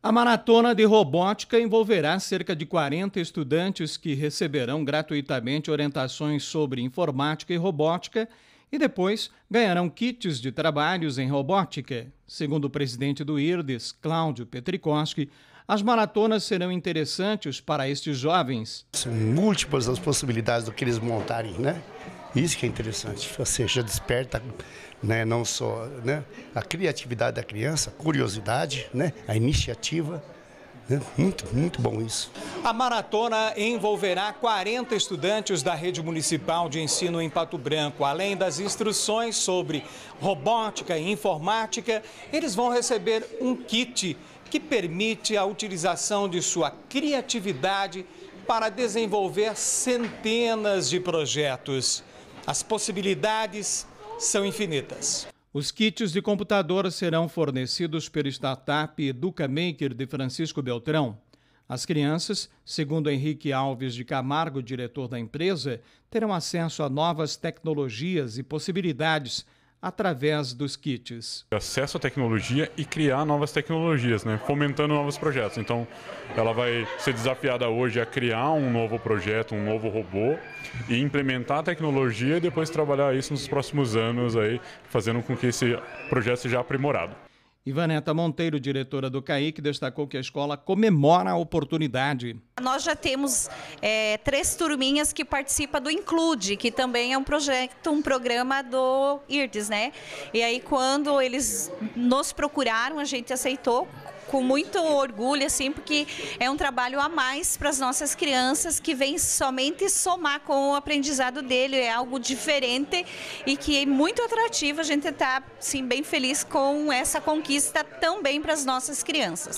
A maratona de robótica envolverá cerca de 40 estudantes que receberão gratuitamente orientações sobre informática e robótica e depois ganharão kits de trabalhos em robótica. Segundo o presidente do IRDES, Cláudio Petrikoski, as maratonas serão interessantes para estes jovens. São múltiplas as possibilidades do que eles montarem, né? Isso que é interessante, ou seja, desperta né, não só né, a criatividade da criança, a curiosidade, né, a iniciativa. Né. Muito, muito bom isso. A maratona envolverá 40 estudantes da rede municipal de ensino em Pato Branco. Além das instruções sobre robótica e informática, eles vão receber um kit que permite a utilização de sua criatividade para desenvolver centenas de projetos. As possibilidades são infinitas. Os kits de computador serão fornecidos pela startup EducaMaker de Francisco Beltrão. As crianças, segundo Henrique Alves de Camargo, diretor da empresa, terão acesso a novas tecnologias e possibilidades através dos kits. Acesso à tecnologia e criar novas tecnologias, né? fomentando novos projetos. Então, ela vai ser desafiada hoje a criar um novo projeto, um novo robô e implementar a tecnologia e depois trabalhar isso nos próximos anos, aí, fazendo com que esse projeto seja aprimorado. Ivaneta Monteiro, diretora do CAIC, destacou que a escola comemora a oportunidade. Nós já temos é, três turminhas que participam do Include, que também é um projeto, um programa do IRTES, né? E aí quando eles nos procuraram, a gente aceitou com muito orgulho, assim, porque é um trabalho a mais para as nossas crianças que vem somente somar com o aprendizado dele, é algo diferente e que é muito atrativo. A gente está, sim, bem feliz com essa conquista também para as nossas crianças.